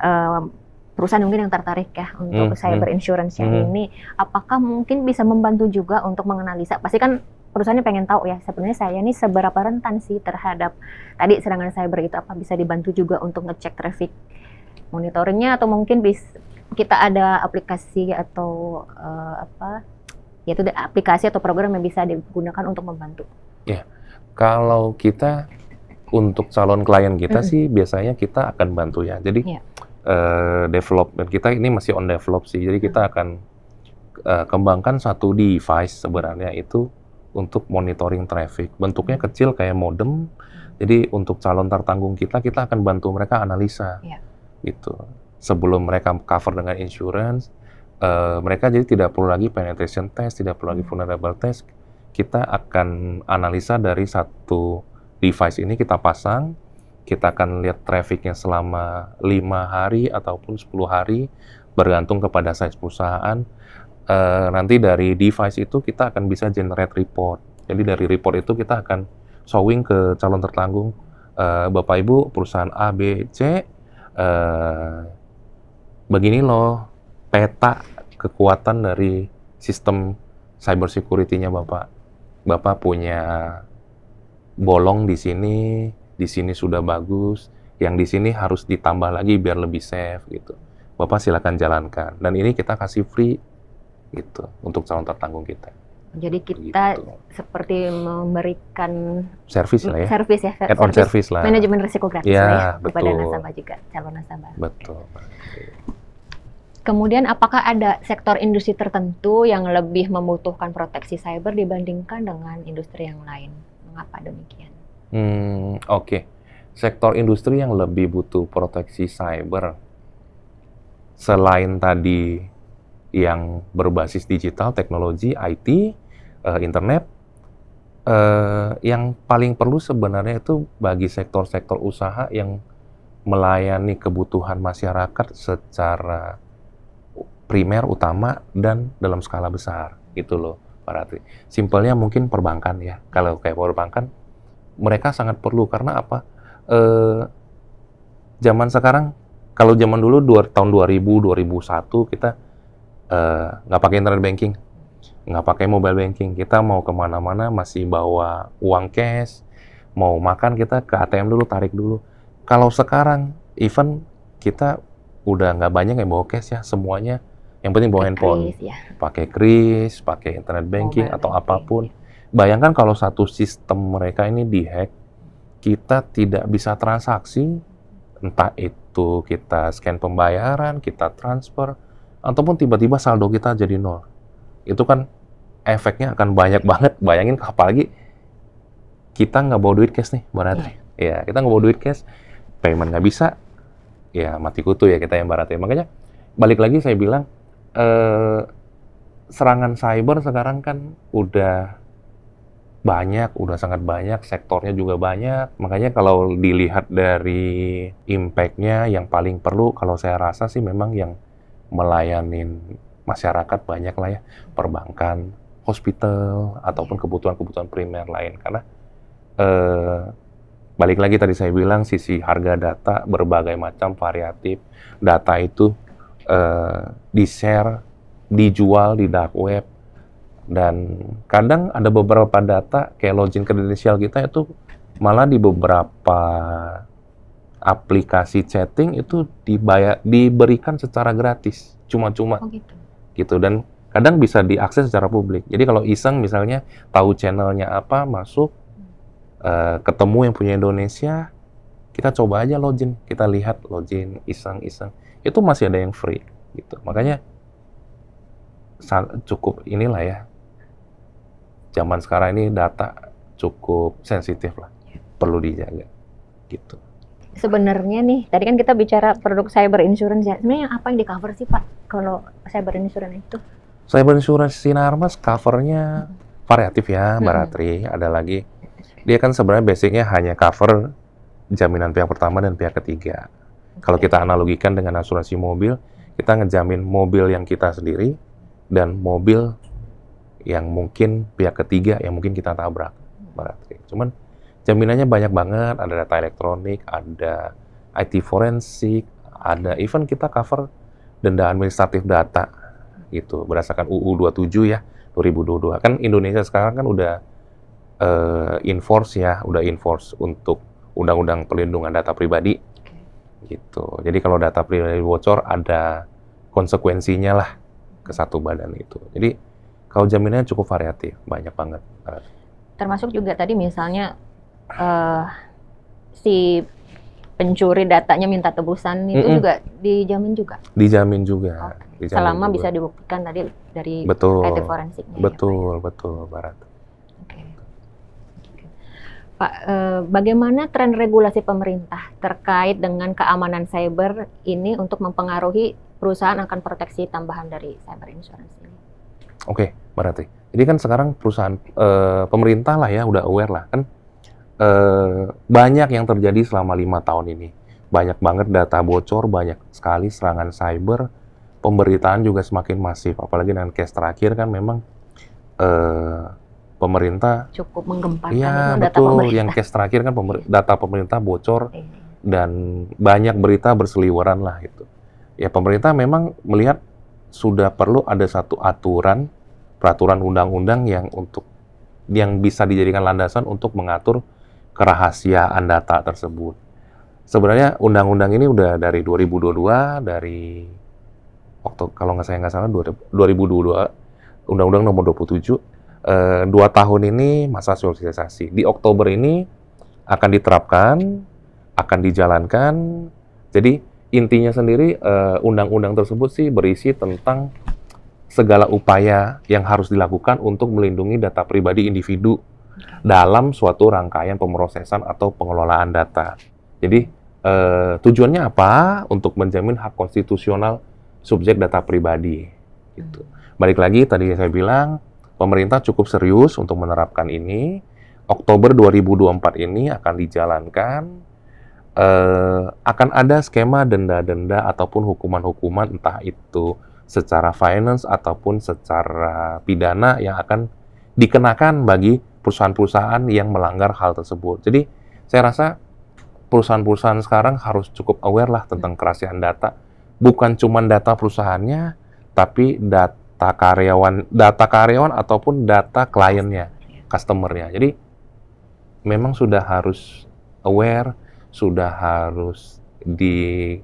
S1: uh, perusahaan mungkin yang tertarik ya untuk hmm, cyber hmm. insurance yang hmm. ini apakah mungkin bisa membantu juga untuk menganalisa pasti kan perusahaannya pengen tahu ya sebenarnya saya ini seberapa rentan sih terhadap tadi serangan cyber itu apa bisa dibantu juga untuk ngecek traffic monitornya atau mungkin bisa kita ada aplikasi atau uh, apa Yaitu aplikasi atau program yang bisa digunakan untuk membantu.
S2: Ya, kalau kita untuk calon klien kita mm sih biasanya kita akan bantu ya. Jadi yeah. uh, dan kita ini masih on develop sih. Jadi kita mm akan uh, kembangkan satu device sebenarnya itu untuk monitoring traffic. Bentuknya mm kecil kayak modem. Jadi untuk calon tertanggung kita kita akan bantu mereka analisa. Yeah. Gitu sebelum mereka cover dengan insurance, uh, mereka jadi tidak perlu lagi penetration test, tidak perlu lagi hmm. vulnerable test. Kita akan analisa dari satu device ini kita pasang, kita akan lihat trafficnya selama lima hari ataupun 10 hari, bergantung kepada size perusahaan. Uh, nanti dari device itu kita akan bisa generate report. Jadi dari report itu kita akan showing ke calon tertanggung, uh, Bapak Ibu perusahaan A, B, C, uh, begini loh peta kekuatan dari sistem cyber security-nya Bapak. Bapak punya bolong di sini, di sini sudah bagus, yang di sini harus ditambah lagi biar lebih safe gitu. Bapak silakan jalankan. Dan ini kita kasih free gitu untuk calon tertanggung kita.
S1: Jadi kita gitu. seperti memberikan service lah ya. Service ya. Add on service, lah. Manajemen risiko gratis ya, ya kepada nasabah juga, calon nasabah.
S2: Betul. Okay.
S1: Kemudian apakah ada sektor industri tertentu yang lebih membutuhkan proteksi cyber dibandingkan dengan industri yang lain? Mengapa demikian?
S2: Hmm, oke. Okay. Sektor industri yang lebih butuh proteksi cyber selain tadi yang berbasis digital, teknologi, IT, uh, eh, internet, uh, yang paling perlu sebenarnya itu bagi sektor-sektor usaha yang melayani kebutuhan masyarakat secara primer, utama, dan dalam skala besar. Gitu loh, Pak Ratri. Simpelnya mungkin perbankan ya. Kalau kayak perbankan, mereka sangat perlu. Karena apa? E, zaman sekarang, kalau zaman dulu dua, tahun 2000, 2001, kita eh, nggak e, pakai internet banking. Nggak pakai mobile banking. Kita mau kemana-mana masih bawa uang cash, mau makan kita ke ATM dulu, tarik dulu. Kalau sekarang, even kita udah nggak banyak yang bawa cash ya, semuanya yang penting bawa handphone. ya. Pakai kris, pakai internet banking Mobile atau banking. apapun. Bayangkan kalau satu sistem mereka ini dihack, kita tidak bisa transaksi, entah itu kita scan pembayaran, kita transfer, ataupun tiba-tiba saldo kita jadi nol. Itu kan efeknya akan banyak banget. Bayangin apalagi kita nggak bawa duit cash nih, Mbak Ratri. Ya. Ya, kita nggak bawa duit cash, payment nggak bisa, ya mati kutu ya kita yang Barat Makanya balik lagi saya bilang eh, serangan cyber sekarang kan udah banyak, udah sangat banyak, sektornya juga banyak. Makanya kalau dilihat dari impact-nya yang paling perlu kalau saya rasa sih memang yang melayani masyarakat banyak lah ya, perbankan, hospital, ataupun kebutuhan-kebutuhan primer lain. Karena eh, balik lagi tadi saya bilang sisi harga data berbagai macam variatif, data itu Eh, di share, dijual di dark web dan kadang ada beberapa data kayak login kredensial kita itu malah di beberapa aplikasi chatting itu dibayar diberikan secara gratis cuma-cuma oh gitu. gitu dan kadang bisa diakses secara publik jadi kalau iseng misalnya tahu channelnya apa masuk uh, ketemu yang punya Indonesia kita coba aja login kita lihat login iseng-iseng itu masih ada yang free gitu. Makanya cukup inilah ya. Zaman sekarang ini data cukup sensitif lah, perlu dijaga gitu.
S1: Sebenarnya nih, tadi kan kita bicara produk cyber insurance ya. Sebenarnya apa yang di cover sih Pak kalau cyber insurance itu?
S2: Cyber insurance Sinarmas covernya hmm. variatif ya, Mbak hmm. Ratri. Ada lagi, dia kan sebenarnya basicnya hanya cover jaminan pihak pertama dan pihak ketiga kalau kita analogikan dengan asuransi mobil, kita ngejamin mobil yang kita sendiri dan mobil yang mungkin pihak ketiga yang mungkin kita tabrak. Cuman jaminannya banyak banget, ada data elektronik, ada IT forensik, ada event kita cover denda administratif data itu berdasarkan UU 27 ya 2022 kan Indonesia sekarang kan udah uh, eh, enforce ya udah enforce untuk undang-undang perlindungan data pribadi gitu. Jadi kalau data pribadi bocor ada konsekuensinya lah ke satu badan itu. Jadi kalau jaminannya cukup variatif, banyak banget.
S1: Termasuk juga tadi misalnya uh, si pencuri datanya minta tebusan itu mm -mm. juga dijamin juga.
S2: Dijamin juga. Okay. Oh, dijamin Selama juga. bisa
S1: dibuktikan tadi dari betul, IT forensiknya.
S2: Betul, ya, ya, betul, Barat.
S1: Pak, eh, bagaimana tren regulasi pemerintah terkait dengan keamanan cyber ini untuk mempengaruhi perusahaan akan proteksi tambahan dari cyber insurance ini?
S2: Oke, okay, Mbak Jadi kan sekarang perusahaan eh, pemerintah lah ya udah aware lah kan eh, banyak yang terjadi selama lima tahun ini. Banyak banget data bocor, banyak sekali serangan cyber, pemberitaan juga semakin masif. Apalagi dengan case terakhir kan memang eh, pemerintah
S1: cukup menggemparkan ya, data betul. pemerintah. Yang case
S2: terakhir kan pemer iya. data pemerintah bocor iya. dan banyak berita berseliweran lah itu. Ya pemerintah memang melihat sudah perlu ada satu aturan peraturan undang-undang yang untuk yang bisa dijadikan landasan untuk mengatur kerahasiaan data tersebut. Sebenarnya undang-undang ini udah dari 2022 dari waktu kalau nggak saya nggak salah 2022 undang-undang nomor 27 Eh, dua tahun ini masa sosialisasi. Di Oktober ini akan diterapkan, akan dijalankan. Jadi intinya sendiri eh, undang-undang tersebut sih berisi tentang segala upaya yang harus dilakukan untuk melindungi data pribadi individu dalam suatu rangkaian pemrosesan atau pengelolaan data. Jadi eh, tujuannya apa? Untuk menjamin hak konstitusional subjek data pribadi. Gitu. Balik lagi tadi saya bilang pemerintah cukup serius untuk menerapkan ini. Oktober 2024 ini akan dijalankan eh, akan ada skema denda-denda ataupun hukuman-hukuman entah itu secara finance ataupun secara pidana yang akan dikenakan bagi perusahaan-perusahaan yang melanggar hal tersebut. Jadi saya rasa perusahaan-perusahaan sekarang harus cukup aware lah tentang kerahasiaan data. Bukan cuma data perusahaannya, tapi data data karyawan, data karyawan ataupun data kliennya, customernya. Jadi memang sudah harus aware, sudah harus di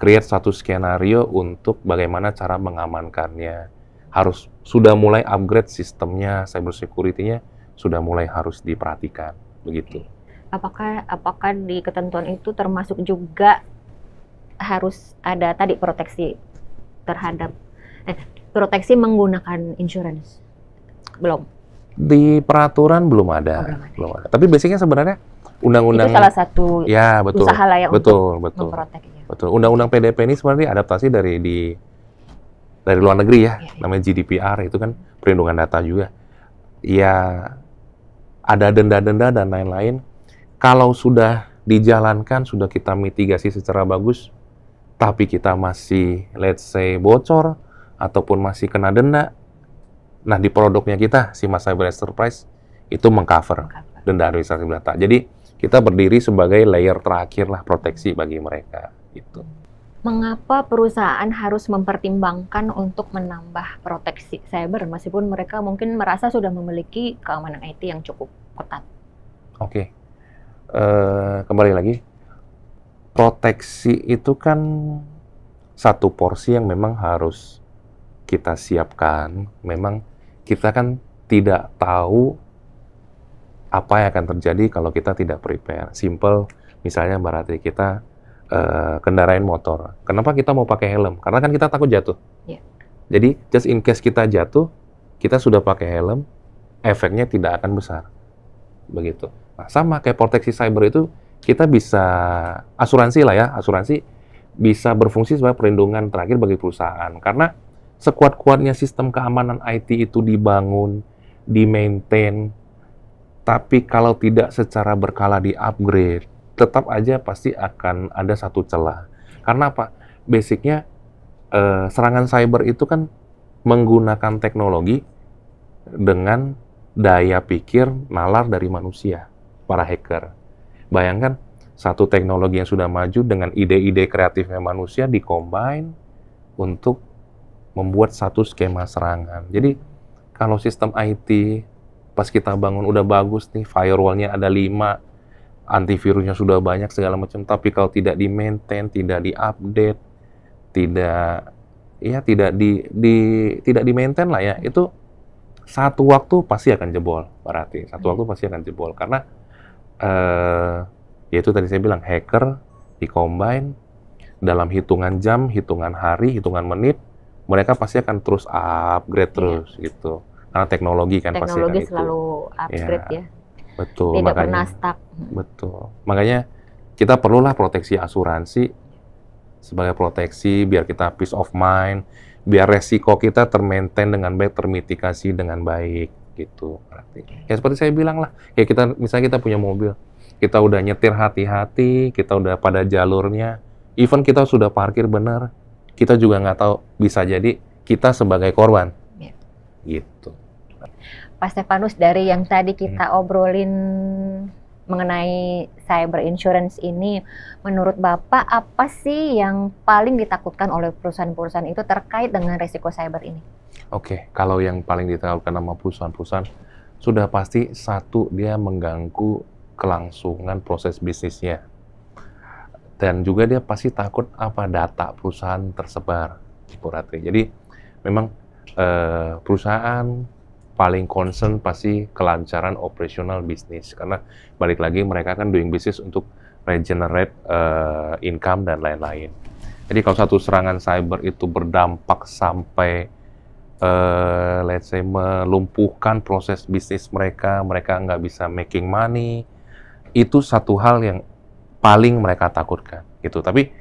S2: create satu skenario untuk bagaimana cara mengamankannya. Harus sudah mulai upgrade sistemnya, cyber security-nya sudah mulai harus diperhatikan, begitu.
S1: Apakah apakah di ketentuan itu termasuk juga harus ada tadi proteksi terhadap proteksi menggunakan insurance? Belum.
S2: Di peraturan belum ada. Oh, belum ada. Tapi basicnya sebenarnya undang-undang itu salah satu ya, betul, usaha layak betul, untuk betul, memproteknya. Betul. Undang-undang PDP ini sebenarnya adaptasi dari di dari luar negeri ya, Yeah, ya. Iya. namanya GDPR itu kan perlindungan data juga. Ya ada denda-denda dan lain-lain. Kalau sudah dijalankan, sudah kita mitigasi secara bagus, tapi kita masih let's say bocor, ataupun masih kena denda, nah di produknya kita si Mas Cyber Enterprise itu mengcover denda administrasi data. Jadi kita berdiri sebagai layer terakhir lah proteksi bagi mereka itu.
S1: Mengapa perusahaan harus mempertimbangkan untuk menambah proteksi cyber meskipun mereka mungkin merasa sudah memiliki keamanan IT yang cukup ketat?
S2: Oke, okay. uh, eh, kembali lagi proteksi itu kan satu porsi yang memang harus kita siapkan, memang kita kan tidak tahu apa yang akan terjadi kalau kita tidak prepare. Simple, misalnya berarti kita uh, eh, kendarain motor. Kenapa kita mau pakai helm? Karena kan kita takut jatuh. Yeah. Jadi just in case kita jatuh, kita sudah pakai helm, efeknya tidak akan besar. Begitu. Nah, sama kayak proteksi cyber itu, kita bisa asuransi lah ya, asuransi bisa berfungsi sebagai perlindungan terakhir bagi perusahaan. Karena sekuat-kuatnya sistem keamanan IT itu dibangun, di-maintain, tapi kalau tidak secara berkala di-upgrade, tetap aja pasti akan ada satu celah. Karena apa? Basicnya eh, serangan cyber itu kan menggunakan teknologi dengan daya pikir nalar dari manusia, para hacker. Bayangkan satu teknologi yang sudah maju dengan ide-ide kreatifnya manusia dikombin untuk membuat satu skema serangan. Jadi kalau sistem IT pas kita bangun udah bagus nih, firewallnya ada lima, antivirusnya sudah banyak segala macam, tapi kalau tidak di maintain, tidak di update, tidak ya tidak di, di tidak di maintain lah ya, itu satu waktu pasti akan jebol, berarti satu waktu pasti akan jebol karena eh, yaitu tadi saya bilang hacker di combine dalam hitungan jam, hitungan hari, hitungan menit mereka pasti akan terus upgrade iya. terus gitu. Karena teknologi kan teknologi pasti kan selalu itu. upgrade ya. ya.
S1: Betul. Tidak makanya, pernah stuck. Hmm.
S2: Betul. Makanya kita perlulah proteksi asuransi sebagai proteksi biar kita peace of mind, biar resiko kita termaintain dengan baik, termitigasi dengan baik gitu. Ya seperti saya bilang lah, ya kita misalnya kita punya mobil, kita udah nyetir hati-hati, kita udah pada jalurnya, even kita sudah parkir benar, kita juga nggak tahu bisa jadi kita sebagai korban ya. gitu
S1: Pak Stefanus dari yang tadi kita hmm. obrolin mengenai cyber insurance ini menurut Bapak apa sih yang paling ditakutkan oleh perusahaan-perusahaan itu terkait dengan risiko cyber ini?
S2: Oke, okay. kalau yang paling ditakutkan sama perusahaan-perusahaan sudah pasti satu dia mengganggu kelangsungan proses bisnisnya dan juga dia pasti takut apa data perusahaan tersebar Cikuratri. Jadi memang eh, perusahaan paling concern pasti kelancaran operasional bisnis karena balik lagi mereka kan doing bisnis untuk regenerate eh, income dan lain-lain. Jadi kalau satu serangan cyber itu berdampak sampai uh, let's say melumpuhkan proses bisnis mereka, mereka nggak bisa making money, itu satu hal yang paling mereka takutkan gitu. Tapi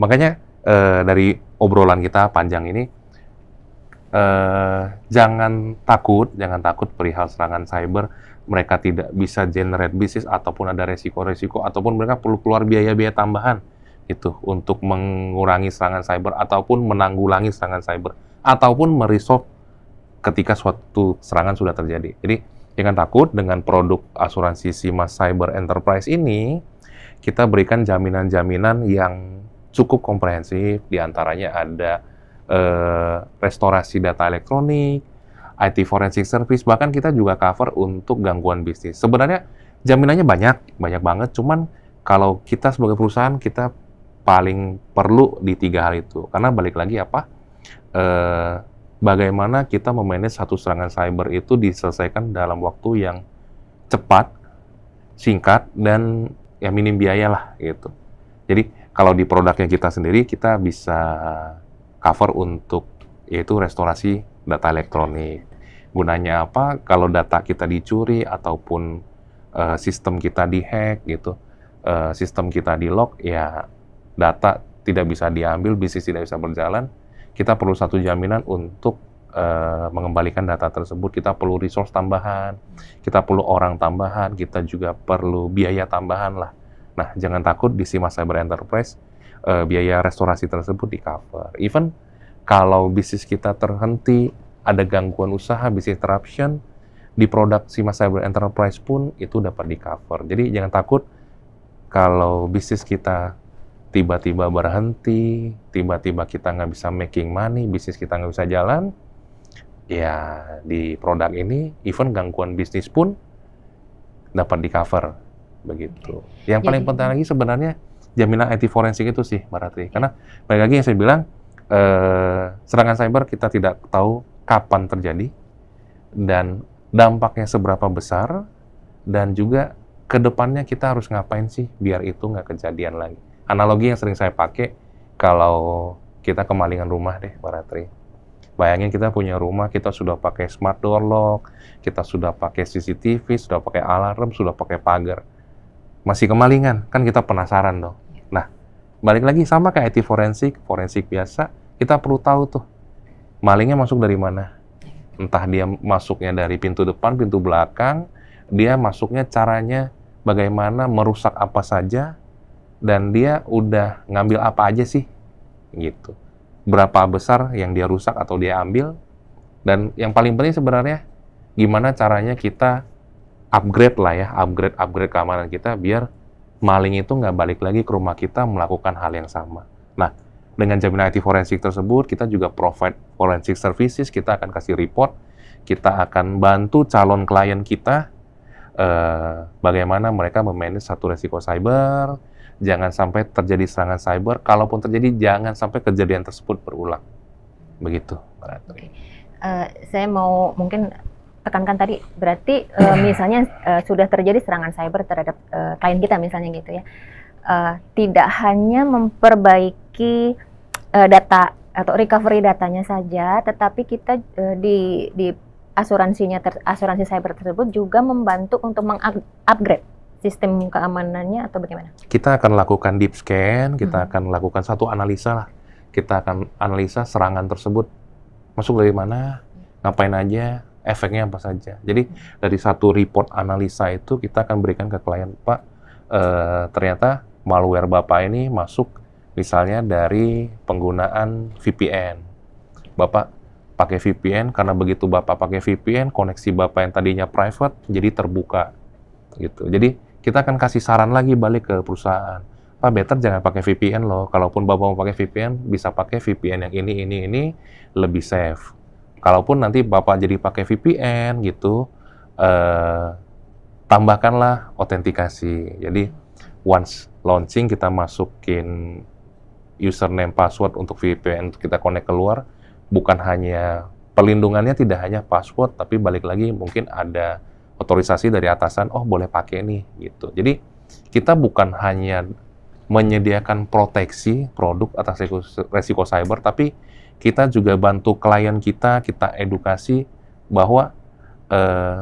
S2: makanya e, dari obrolan kita panjang ini e, jangan takut, jangan takut perihal serangan cyber mereka tidak bisa generate bisnis ataupun ada resiko-resiko ataupun mereka perlu keluar biaya-biaya tambahan itu untuk mengurangi serangan cyber ataupun menanggulangi serangan cyber ataupun meresolve ketika suatu serangan sudah terjadi. Jadi jangan takut dengan produk asuransi Simas Cyber Enterprise ini kita berikan jaminan-jaminan yang cukup komprehensif, diantaranya ada eh, restorasi data elektronik, IT forensic service, bahkan kita juga cover untuk gangguan bisnis. Sebenarnya jaminannya banyak, banyak banget, cuman kalau kita sebagai perusahaan kita paling perlu di tiga hal itu. Karena balik lagi apa? Eh, bagaimana kita memanage satu serangan cyber itu diselesaikan dalam waktu yang cepat, singkat, dan ya minim biaya lah gitu. Jadi kalau di produknya kita sendiri kita bisa cover untuk yaitu restorasi data elektronik. Gunanya apa? Kalau data kita dicuri ataupun uh, sistem kita dihack gitu, uh, sistem kita di lock ya data tidak bisa diambil, bisnis tidak bisa berjalan, kita perlu satu jaminan untuk uh, mengembalikan data tersebut, kita perlu resource tambahan, kita perlu orang tambahan, kita juga perlu biaya tambahan lah. Nah, jangan takut di Sima Cyber Enterprise uh, biaya restorasi tersebut di cover. Even kalau bisnis kita terhenti, ada gangguan usaha, bisnis interruption, di produk Sima Cyber Enterprise pun itu dapat di cover. Jadi jangan takut kalau bisnis kita tiba-tiba berhenti, tiba-tiba kita nggak bisa making money, bisnis kita nggak bisa jalan, ya di produk ini even gangguan bisnis pun dapat di cover begitu. Okay. Yang Jadi, paling penting lagi sebenarnya jaminan IT forensik itu sih Mbak Ratri. Karena balik lagi yang saya bilang eh, serangan cyber kita tidak tahu kapan terjadi dan dampaknya seberapa besar dan juga kedepannya kita harus ngapain sih biar itu nggak kejadian lagi. Analogi yang sering saya pakai kalau kita kemalingan rumah deh Mbak Ratri Bayangin kita punya rumah, kita sudah pakai smart door lock, kita sudah pakai CCTV, sudah pakai alarm, sudah pakai pagar. Masih kemalingan, kan kita penasaran dong. Iya. Nah, balik lagi sama kayak IT forensik, forensik biasa, kita perlu tahu tuh malingnya masuk dari mana. Iya. Entah dia masuknya dari pintu depan, pintu belakang, dia masuknya caranya bagaimana merusak apa saja, dan dia udah ngambil apa aja sih, gitu berapa besar yang dia rusak atau dia ambil dan yang paling penting sebenarnya gimana caranya kita upgrade lah ya upgrade upgrade keamanan kita biar maling itu nggak balik lagi ke rumah kita melakukan hal yang sama. Nah dengan jaminan IT forensik tersebut kita juga provide forensik services kita akan kasih report kita akan bantu calon klien kita eh, bagaimana mereka memanage satu resiko cyber jangan sampai terjadi serangan cyber. Kalaupun terjadi, jangan sampai kejadian tersebut berulang. Begitu, Mbak
S1: Uh, saya mau mungkin tekankan tadi berarti uh, misalnya uh, sudah terjadi serangan cyber terhadap uh, klien kita misalnya gitu ya uh, tidak hanya memperbaiki uh, data atau recovery datanya saja tetapi kita uh, di di asuransinya ter, asuransi cyber tersebut juga membantu untuk mengupgrade sistem keamanannya atau bagaimana?
S2: Kita akan lakukan deep scan, kita hmm. akan lakukan satu analisa lah. Kita akan analisa serangan tersebut masuk dari mana, ngapain aja, efeknya apa saja. Jadi hmm. dari satu report analisa itu kita akan berikan ke klien, Pak, eh, ternyata malware Bapak ini masuk misalnya dari penggunaan VPN. Bapak pakai VPN karena begitu Bapak pakai VPN, koneksi Bapak yang tadinya private jadi terbuka gitu. Jadi kita akan kasih saran lagi balik ke perusahaan. Pak, better jangan pakai VPN loh. Kalaupun Bapak mau pakai VPN, bisa pakai VPN yang ini, ini, ini, lebih safe. Kalaupun nanti Bapak jadi pakai VPN gitu, eh, tambahkanlah autentikasi. Jadi, once launching, kita masukin username, password untuk VPN kita connect keluar, bukan hanya perlindungannya tidak hanya password, tapi balik lagi mungkin ada otorisasi dari atasan, oh boleh pakai nih gitu. Jadi kita bukan hanya menyediakan proteksi produk atas resiko, resiko cyber, tapi kita juga bantu klien kita, kita edukasi bahwa e,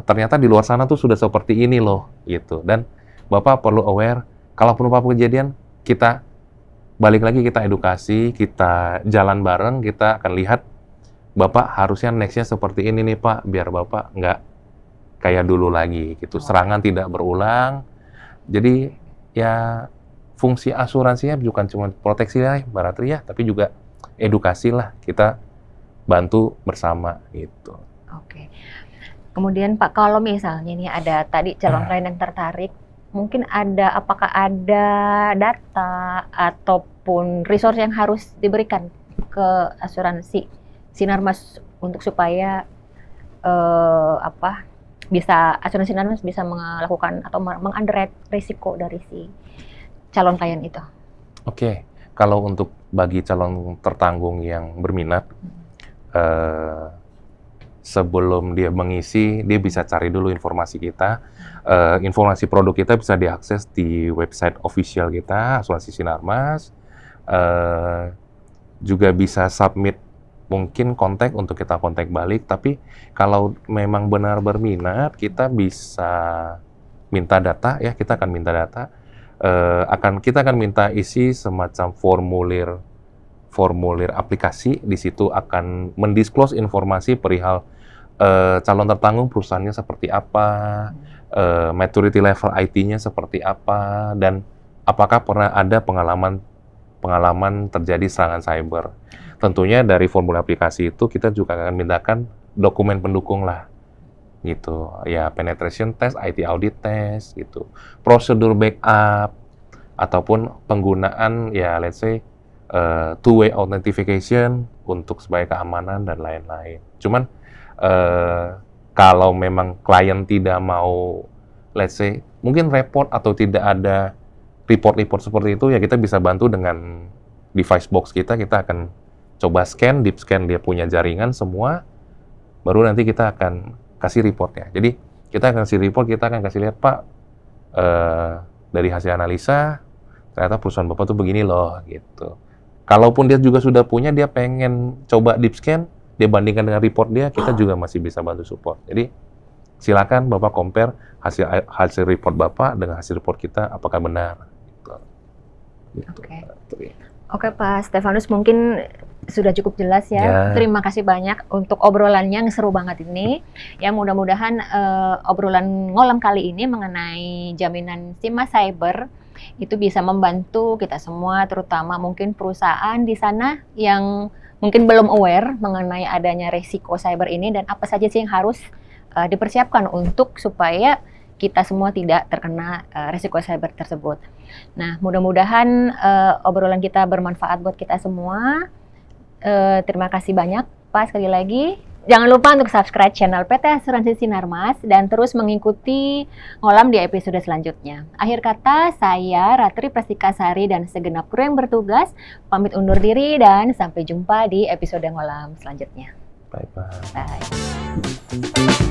S2: ternyata di luar sana tuh sudah seperti ini loh gitu. Dan bapak perlu aware kalau apa kejadian kita balik lagi kita edukasi, kita jalan bareng, kita akan lihat Bapak harusnya nextnya seperti ini nih Pak, biar Bapak nggak kayak dulu lagi gitu. Oh. Serangan tidak berulang. Jadi ya fungsi asuransinya bukan cuma proteksi lah Mbak Ratri ya, tapi juga edukasi lah kita bantu bersama gitu.
S1: Oke. Kemudian Pak kalau misalnya ini ada tadi calon ah. klien yang tertarik, mungkin ada apakah ada data ataupun resource yang harus diberikan ke asuransi Sinarmas untuk supaya uh, apa bisa asuransi non bisa melakukan atau mengunderwrite risiko dari si calon klien itu.
S2: Oke, okay. kalau untuk bagi calon tertanggung yang berminat, hmm. eh, sebelum dia mengisi, dia bisa cari dulu informasi kita. Eh, informasi produk kita bisa diakses di website official kita, Asuransi Sinarmas. Eh, juga bisa submit mungkin kontak untuk kita kontak balik tapi kalau memang benar berminat kita bisa minta data ya kita akan minta data eh, akan kita akan minta isi semacam formulir formulir aplikasi di situ akan mendisclose informasi perihal eh, calon tertanggung perusahaannya seperti apa eh, maturity level IT-nya seperti apa dan apakah pernah ada pengalaman pengalaman terjadi serangan cyber tentunya dari formulir aplikasi itu kita juga akan mintakan dokumen pendukung lah gitu ya penetration test, IT audit test gitu, prosedur backup ataupun penggunaan ya let's say uh, eh, two way authentication untuk sebagai keamanan dan lain-lain. Cuman uh, kalau memang klien tidak mau let's say mungkin report atau tidak ada report-report seperti itu ya kita bisa bantu dengan device box kita kita akan coba scan, deep scan dia punya jaringan semua, baru nanti kita akan kasih reportnya. Jadi kita akan kasih report, kita akan kasih lihat Pak eh, dari hasil analisa ternyata perusahaan bapak tuh begini loh gitu. Kalaupun dia juga sudah punya, dia pengen coba deep scan, dia bandingkan dengan report dia, kita juga masih bisa bantu support. Jadi silakan bapak compare hasil hasil report bapak dengan hasil report kita apakah benar. Gitu.
S1: Oke. Okay. Gitu ya. Oke Pak Stefanus mungkin sudah cukup jelas ya. ya. Terima kasih banyak untuk obrolannya yang seru banget ini. Ya mudah-mudahan uh, obrolan ngolam kali ini mengenai jaminan SIMA cyber itu bisa membantu kita semua terutama mungkin perusahaan di sana yang mungkin belum aware mengenai adanya resiko cyber ini dan apa saja sih yang harus uh, dipersiapkan untuk supaya kita semua tidak terkena uh, resiko cyber tersebut. Nah, mudah-mudahan uh, obrolan kita bermanfaat buat kita semua. Uh, terima kasih banyak, Pak sekali lagi. Jangan lupa untuk subscribe channel PT Asuransi Sinarmas dan terus mengikuti ngolam di episode selanjutnya. Akhir kata, saya Ratri Sari dan segenap kru yang bertugas pamit undur diri dan sampai jumpa di episode ngolam selanjutnya. Bye-bye. Bye.